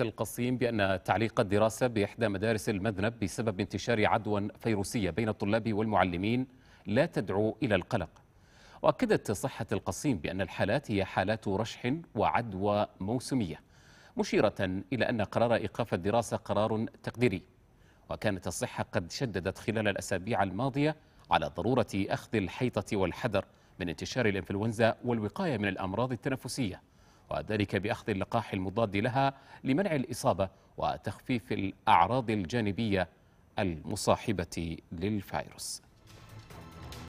القصيم بأن تعليق الدراسة بإحدى مدارس المذنب بسبب انتشار عدوى فيروسية بين الطلاب والمعلمين لا تدعو إلى القلق وأكدت صحة القصيم بأن الحالات هي حالات رشح وعدوى موسمية مشيرة إلى أن قرار إيقاف الدراسة قرار تقديري وكانت الصحة قد شددت خلال الأسابيع الماضية على ضرورة أخذ الحيطة والحذر من انتشار الإنفلونزا والوقاية من الأمراض التنفسية وذلك بأخذ اللقاح المضاد لها لمنع الإصابة وتخفيف الأعراض الجانبية المصاحبة للفيروس